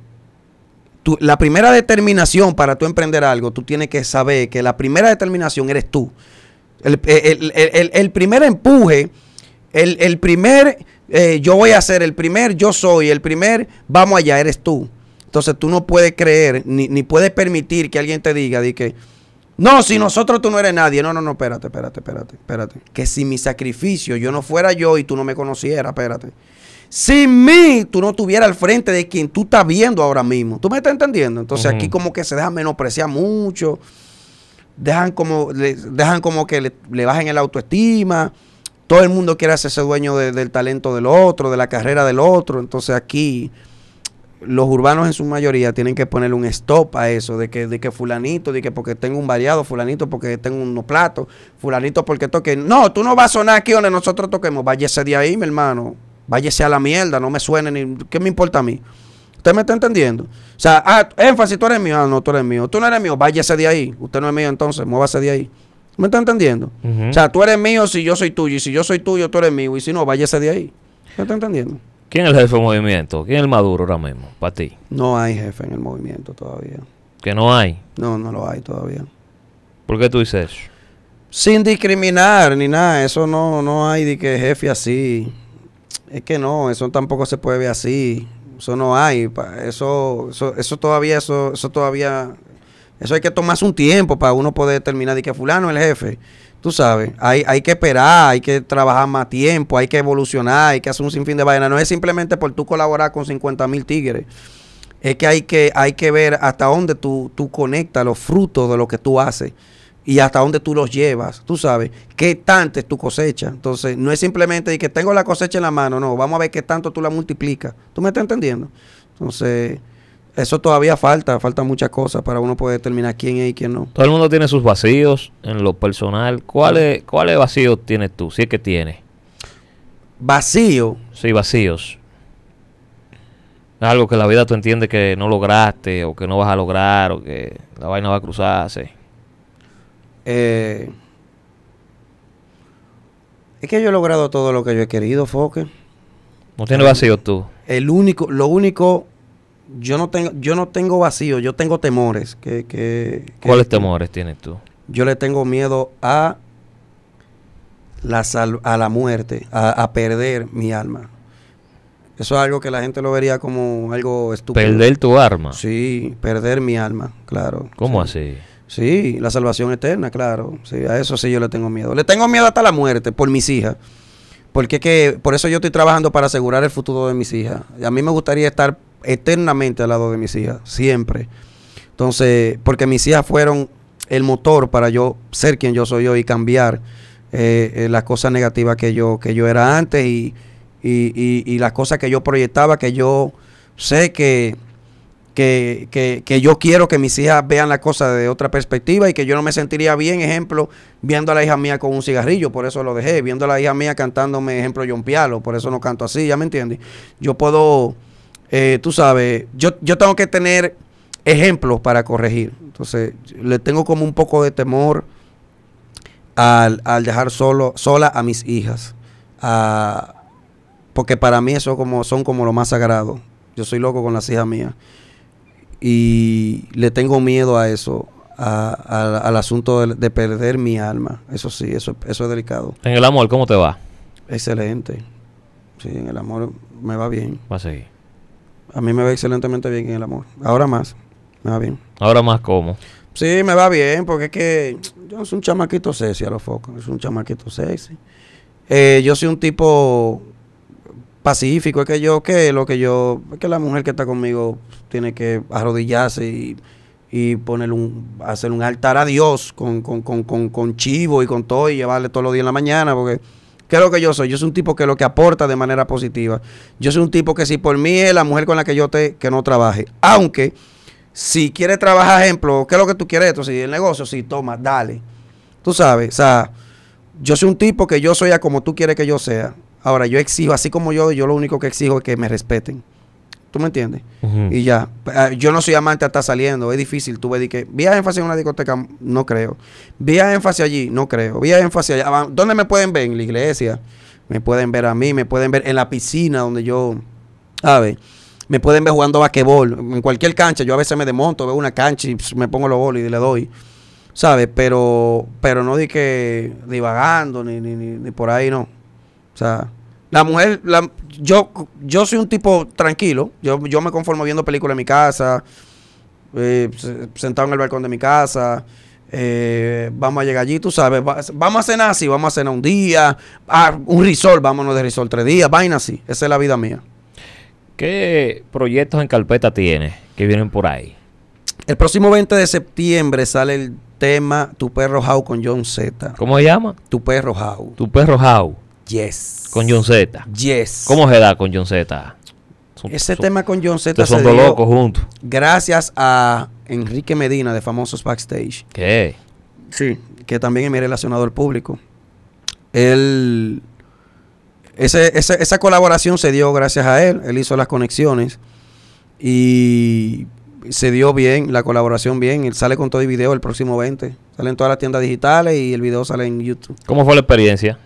la primera determinación para tú emprender algo, tú tienes que saber que la primera determinación eres tú. el, el primer empuje el, primer eh, yo voy a ser, el primer yo soy, el primer vamos allá, eres tú. Entonces tú no puedes creer ni, puedes permitir que alguien te diga de que, no, si nosotros tú no eres nadie. No, no, no, espérate, espérate, espérate, espérate. Que si mi sacrificio yo no fuera yo y tú no me conocieras, espérate. Sin mí, tú no estuvieras al frente de quien tú estás viendo ahora mismo. ¿Tú me estás entendiendo? Entonces aquí como que se deja menospreciar mucho. Dejan como, dejan como que le, le bajen el autoestima todo el mundo quiere hacerse dueño del talento del otro, de la carrera del otro. Entonces aquí los urbanos en su mayoría tienen que poner un stop a eso, de que, de que fulanito, de que porque tengo un variado, fulanito porque tengo unos platos, fulanito porque toque. No, tú no vas a sonar aquí donde nosotros toquemos. Váyese de ahí, mi hermano. Váyese a la mierda, no me suene ni... ¿Qué me importa a mí? ¿Usted me está entendiendo? O sea, ah, énfasis, tú eres mío. Ah, no, tú eres mío. Tú no eres mío. Váyase de ahí. Usted no es mío entonces. Muévase de ahí. ¿Me estás entendiendo? O sea, tú eres mío si yo soy tuyo, y si yo soy tuyo, tú eres mío, y si no, váyase de ahí. ¿Me está entendiendo? ¿Quién es el jefe del movimiento? ¿Quién es el maduro ahora mismo, para ti? No hay jefe en el movimiento todavía. ¿Que no hay? No, no lo hay todavía. ¿Por qué tú dices eso? Sin discriminar ni nada, eso no, no hay de que jefe así. Es que no, eso tampoco se puede ver así. Eso no hay, eso, eso, eso todavía, eso, eso todavía eso hay que tomarse un tiempo para uno poder determinar de que fulano es el jefe. Tú sabes, hay, hay que esperar, hay que trabajar más tiempo, hay que evolucionar, hay que hacer un sinfín de vaina. No es simplemente por tú colaborar con 50 mil tigres. Es que hay que, hay que ver hasta dónde tú, tú conectas los frutos de lo que tú haces y hasta dónde tú los llevas, tú sabes, qué tanto es tu cosecha. Entonces, no es simplemente de que tengo la cosecha en la mano, no, vamos a ver qué tanto tú la multiplicas. ¿Tú me estás entendiendo? Entonces, eso todavía falta, falta muchas cosas para uno poder determinar quién es y quién no. Todo el mundo tiene sus vacíos en lo personal. ¿Cuáles vacíos tienes tú? Si es que tienes. ¿Vacío? Sí, vacíos. Algo que la vida tú entiendes que no lograste o que no vas a lograr o que la vaina va a cruzarse. Eh, es que yo he logrado todo lo que yo he querido, Foque. No tienes vacíos tú. El único, lo único yo no tengo, yo no tengo vacío, yo tengo temores. Que, ¿Cuáles temores tienes tú? Yo le tengo miedo a la, a la muerte, a, perder mi alma. Eso es algo que la gente lo vería como algo estúpido. ¿Perder tu alma? Sí, perder mi alma, claro. ¿Cómo así? Sí, la salvación eterna, claro. Sí, a eso sí yo le tengo miedo. Le tengo miedo hasta la muerte por mis hijas. Porque que, por eso yo estoy trabajando para asegurar el futuro de mis hijas. A mí me gustaría estar eternamente al lado de mis hijas, siempre. Entonces, porque mis hijas fueron el motor para yo ser quien yo soy hoy y cambiar eh, eh, las cosas negativas que yo, que yo era antes y, y, las cosas que yo proyectaba, que yo sé que, que, que, que, yo quiero que mis hijas vean la cosa de otra perspectiva y que yo no me sentiría bien, ejemplo, viendo a la hija mía con un cigarrillo, por eso lo dejé, viendo a la hija mía cantándome, ejemplo, John Pialo, por eso no canto así, ¿ya me entiendes? Yo puedo eh, tú sabes, yo, yo tengo que tener ejemplos para corregir. Entonces, le tengo como un poco de temor al, al dejar solo, sola a mis hijas. Ah, porque para mí eso como, son como lo más sagrado. Yo soy loco con las hijas mías. Y le tengo miedo a eso, a, al asunto de, perder mi alma. Eso sí, eso, eso es delicado. En el amor, ¿cómo te va? Excelente. Sí, en el amor me va bien. Va a seguir. A mí me va excelentemente bien en el amor. Ahora más. Me va bien. Ahora más cómo. Sí, me va bien, porque es que yo soy un chamaquito sexy a los focos. Es un chamaquito sexy. Eh, yo soy un tipo pacífico. Es que yo, que lo que yo, es que la mujer que está conmigo tiene que arrodillarse y, y poner un, hacer un altar a Dios con, con, con chivo y con todo y llevarle todos los días en la mañana, porque ¿Qué es lo que yo soy? Yo soy un tipo que lo que aporta de manera positiva. Yo soy un tipo que si por mí es la mujer con la que yo te, que no trabaje. Aunque, si quiere trabajar, ejemplo, ¿qué es lo que tú quieres esto? Si el negocio, sí, toma, dale. Tú sabes, o sea, yo soy un tipo que yo soy a como tú quieres que yo sea. Ahora, yo exijo, así como yo, yo lo único que exijo es que me respeten. ¿Tú me entiendes? Y ya. Eh, yo no soy amante hasta saliendo. Es difícil. Tú ves que vía énfasis en una discoteca. No creo. Vía énfasis allí. No creo. Vía énfasis allá. ¿Dónde me pueden ver? En la iglesia. Me pueden ver a mí. Me pueden ver en la piscina donde yo... A Me pueden ver jugando basquetbol. En cualquier cancha. Yo a veces me desmonto. Veo una cancha y me pongo los bolos y le doy. ¿Sabes? Pero, pero no di que divagando ni por ahí no. O sea... La mujer, yo, yo soy un tipo tranquilo. Yo, me conformo viendo películas en mi casa, eh, sentado en el balcón de mi casa. Eh, vamos a llegar allí, tú sabes. vamos a cenar así, vamos a cenar un día, ah, un risol, vámonos de risol. tres días, vaina así. Esa es la vida mía. ¿Qué proyectos en carpeta tienes que vienen por ahí? El próximo 20 de septiembre sale el tema Tu perro How con John Z. ¿Cómo se llama? Tu perro How. Tu perro How. Yes. Con John Z. Yes. ¿Cómo se da con John Z? Ese tema con John Z se dio juntos. Gracias a Enrique Medina de Famosos Backstage. ¿Qué? Sí, que también es mi relacionado al público. Él, esa colaboración se dio gracias a él. Él hizo las conexiones y se dio bien, la colaboración bien. Él sale con todo el video el próximo 20. Sale en todas las tiendas digitales y el video sale en YouTube. ¿Cómo fue la experiencia?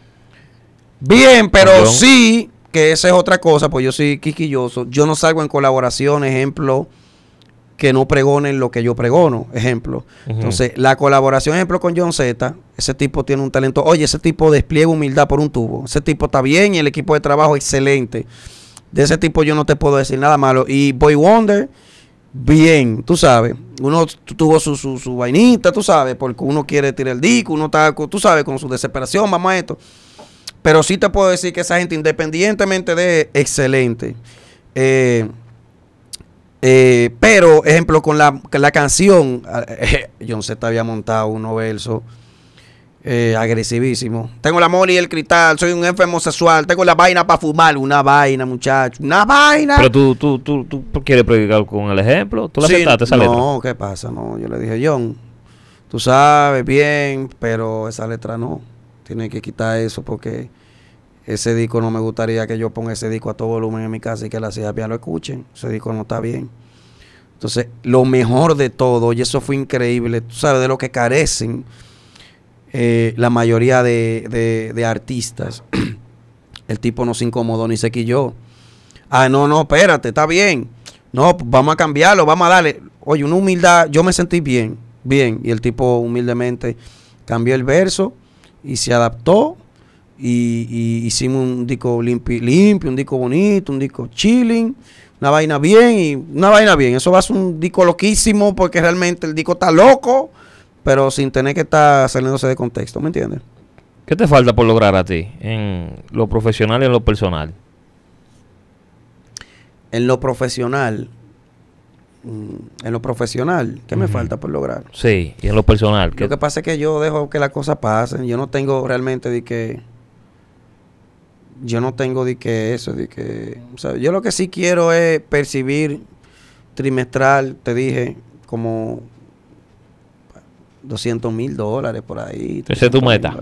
Bien, pero sí, que esa es otra cosa, pues yo soy quisquilloso. Yo no salgo en colaboración, ejemplo, que no pregonen lo que yo pregono, ejemplo. Entonces, la colaboración, ejemplo, con John Z, ese tipo tiene un talento. Oye, ese tipo despliega humildad por un tubo. Ese tipo está bien y el equipo de trabajo excelente. De ese tipo yo no te puedo decir nada malo. Y Boy Wonder, bien, tú sabes. Uno tuvo su, su, su vainita, tú sabes, porque uno quiere tirar el disco, uno está, tú sabes, con su desesperación, a esto. Pero sí te puedo decir que esa gente, independientemente de excelente. Eh, eh, pero, ejemplo, con la, canción, eh, John Z había montado uno verso eh, agresivísimo Tengo la amor y el cristal, soy un enfermo sexual, tengo la vaina para fumar, una vaina, muchacho, una vaina. Pero tú, tú, tú, tú quieres predicar con el ejemplo, tú la esa letra. No, ¿qué pasa? No, yo le dije, John, tú sabes bien, pero esa letra no. Tiene que quitar eso porque ese disco no me gustaría que yo ponga ese disco a todo volumen en mi casa y que la ciudad ya lo escuchen. Ese disco no está bien. Entonces, lo mejor de todo, y eso fue increíble, tú sabes, de lo que carecen eh, la mayoría de, artistas. El tipo no se incomodó ni se quilló. Ah, no, no, espérate, está bien. No, pues vamos a cambiarlo, vamos a darle. Oye, una humildad, yo me sentí bien, bien. Y el tipo humildemente cambió el verso y se adaptó. Y, hicimos un disco limpio, limpio, un disco bonito, un disco chilling, una vaina bien y una vaina bien. Eso va a ser un disco loquísimo porque realmente el disco está loco, pero sin tener que estar saliéndose de contexto, ¿me entiendes? ¿Qué te falta por lograr a ti en lo profesional y en lo personal? En lo profesional, Mm, en lo profesional, ¿qué me falta por lograr? Sí, y en lo personal. Lo que pasa es que yo dejo que las cosas pasen. Yo no tengo realmente de que. Yo no tengo de que eso, de que. yo lo que sí quiero es percibir trimestral, te dije, como 200 mil dólares por ahí. Esa es tu meta.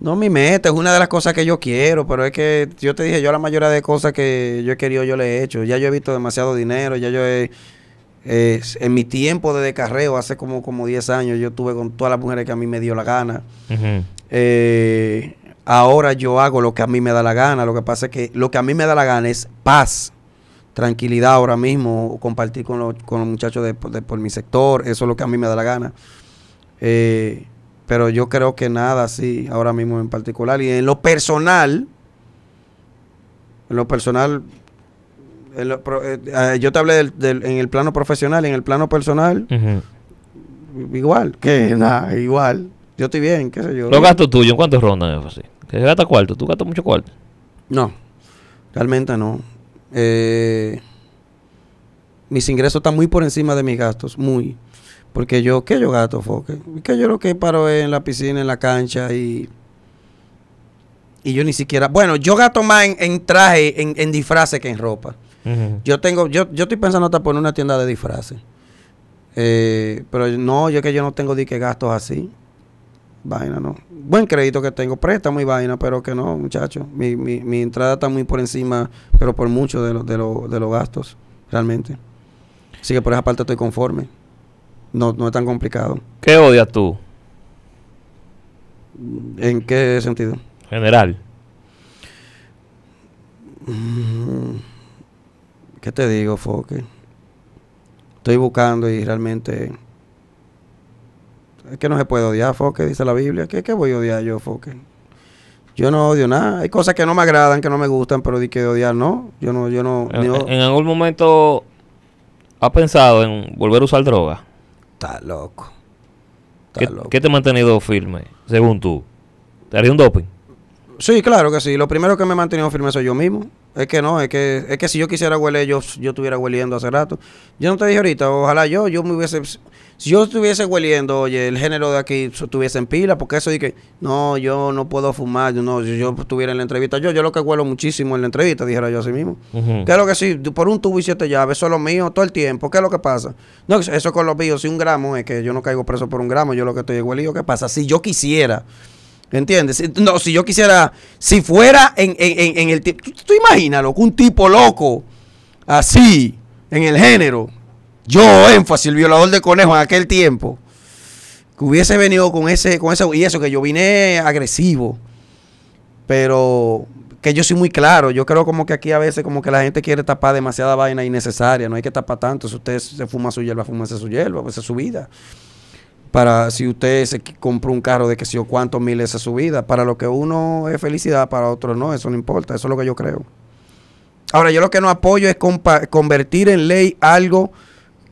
No, mi meta es una de las cosas que yo quiero, pero es que yo te dije, yo la mayoría de cosas que yo he querido, yo le he hecho. Ya yo he visto demasiado dinero, ya yo he eh, en mi tiempo de descarreo hace como, como 10 años, yo estuve con todas las mujeres que a mí me dio la gana. Eh, ahora yo hago lo que a mí me da la gana. Lo que pasa es que lo que a mí me da la gana es paz, tranquilidad ahora mismo, compartir con, los, muchachos de, por mi sector. Eso es lo que a mí me da la gana. Eh, pero yo creo que nada así, ahora mismo en particular. Y en lo personal, en lo personal, eh, eh, yo te hablé del, en el plano profesional, en el plano personal. Igual, que nada, igual. Yo estoy bien, qué sé yo. Los gastos tuyos, ¿cuántos de Así? gasta cuarto? ¿Tú gastas mucho cuarto? No, realmente no. Eh, mis ingresos están muy por encima de mis gastos, muy. Porque yo, ¿qué yo gasto, Foque? Que yo lo que paro es en la piscina, en la cancha y... Y yo ni siquiera... Bueno, yo gasto más en, traje, en, en disfraces que en ropa. Yo tengo, yo, yo estoy pensando hasta poner una tienda de disfraces. Eh, pero no, yo que yo no tengo dique gastos así. Vaina, no. Buen crédito que tengo, presta muy vaina, pero que no, muchachos. Mi, entrada está muy por encima, pero por mucho de, lo, de, de los gastos, realmente. Así que por esa parte estoy conforme. No, no es tan complicado. ¿Qué odias tú? ¿En qué sentido? General. Mm. ¿Qué te digo, Foque? Estoy buscando y realmente. Es que no se puede odiar, Foque, dice la Biblia. ¿Qué, qué voy a odiar yo, Foque? Yo no odio nada. Hay cosas que no me agradan, que no me gustan, pero di que odiar no. Yo no, yo no. En, algún momento ¿Has pensado en volver a usar droga? Está loco. loco. ¿Qué te ha mantenido firme, según tú? ¿Te haría un doping? Sí, claro que sí. Lo primero que me he mantenido firme soy yo mismo. Es que no, es que, es que si yo quisiera huele, yo, yo estuviera hueliendo hace rato. Yo no te dije ahorita, ojalá yo, yo me hubiese, si yo estuviese hueliendo, oye, el género de aquí estuviese en pila, porque eso dije. no, yo no puedo fumar, yo no, yo, yo estuviera en la entrevista, yo, yo lo que huelo muchísimo en la entrevista, dijera yo así mismo. claro Que que sí, por un tubo y siete llaves, eso es lo mío, todo el tiempo, ¿qué es lo que pasa? No, eso con los míos, si un gramo, es que yo no caigo preso por un gramo, yo lo que estoy es huelido, ¿qué pasa? Si yo quisiera ¿Entiendes? No, si yo quisiera, si fuera en, en, en el... Tú, tú imagínalo, un tipo loco, así, en el género, yo, énfasis, el violador de conejos en aquel tiempo, que hubiese venido con ese, con y eso, que yo vine agresivo, pero que yo soy muy claro, yo creo como que aquí a veces como que la gente quiere tapar demasiada vaina innecesaria, no hay que tapar tanto, si usted se fuma su hierba, fúmese su hierba, pues es su vida para si usted se compra un carro de que si o cuántos miles su vida, Para lo que uno es felicidad, para otro no, eso no importa, eso es lo que yo creo. Ahora, yo lo que no apoyo es convertir en ley algo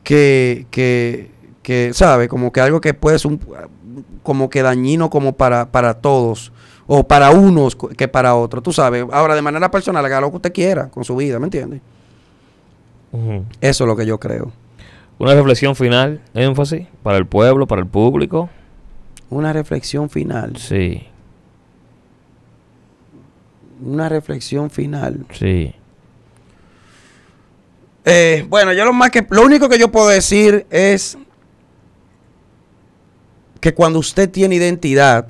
que, que, que, ¿sabe? Como que algo que puede ser un, como que dañino como para, para todos o para unos que para otros, tú sabes. Ahora, de manera personal, haga lo que usted quiera con su vida, ¿me entiende? Eso es lo que yo creo. Una reflexión final, énfasis, para el pueblo, para el público. Una reflexión final. Sí. Una reflexión final. Sí. Eh, bueno, yo lo más que lo único que yo puedo decir es que cuando usted tiene identidad,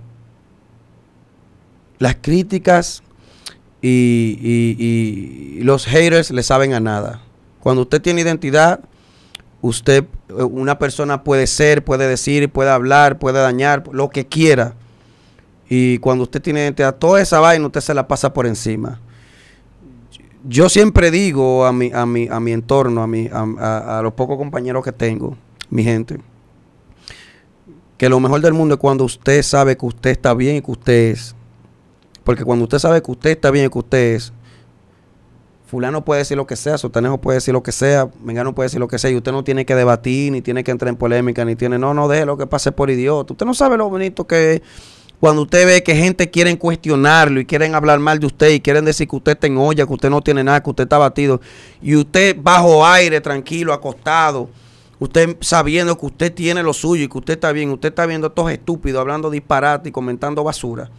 las críticas y, y, los haters le saben a nada. Cuando usted tiene identidad, usted, eh, una persona puede ser, puede decir, puede hablar, puede dañar, lo que quiera. Y cuando usted tiene toda esa vaina, usted se la pasa por encima. Yo siempre digo a mi, a mi, a mi entorno, a, mi, a, a los pocos compañeros que tengo, mi gente, que lo mejor del mundo es cuando usted sabe que usted está bien y que usted es. Porque cuando usted sabe que usted está bien y que usted es, fulano puede decir lo que sea, sotanejo puede decir lo que sea, mengano puede decir lo que sea, y usted no tiene que debatir, ni tiene que entrar en polémica, ni tiene, no, no, déjelo que pase por idiota. Usted no sabe lo bonito que es cuando usted ve que gente quieren cuestionarlo y quieren hablar mal de usted y quieren decir que usted está en olla, que usted no tiene nada, que usted está batido, y usted bajo aire, tranquilo, acostado, usted sabiendo que usted tiene lo suyo y que usted está bien, usted está viendo a estos estúpidos hablando disparate y comentando basura.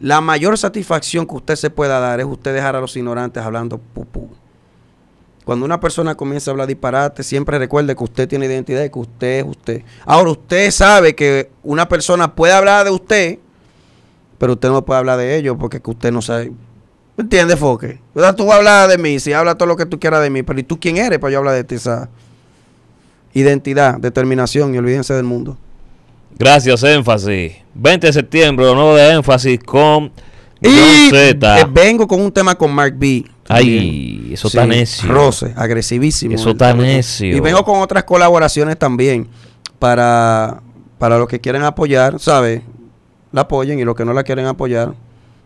La mayor satisfacción que usted se pueda dar es usted dejar a los ignorantes hablando pupú. Cuando una persona comienza a hablar disparate, siempre recuerde que usted tiene identidad y que usted es usted. Ahora, usted sabe que una persona puede hablar de usted, pero usted no puede hablar de ellos porque usted no sabe. ¿Me entiendes, Foque? tú vas a hablar de mí, si habla todo lo que tú quieras de mí, pero ¿y tú quién eres para yo hablar de ti? Esa identidad, determinación y olvídense del mundo. Gracias, Énfasis. 20 de septiembre, lo de Énfasis con Z. Eh, vengo con un tema con Mark B. Ay, eso tan está necio. Rose, agresivísimo. Eso está necio. Y vengo con otras colaboraciones también para, para los que quieren apoyar, ¿sabes? La apoyen y los que no la quieren apoyar,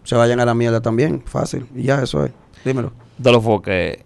se vayan a la mierda también. Fácil. Y ya, eso es. Dímelo. De los foques.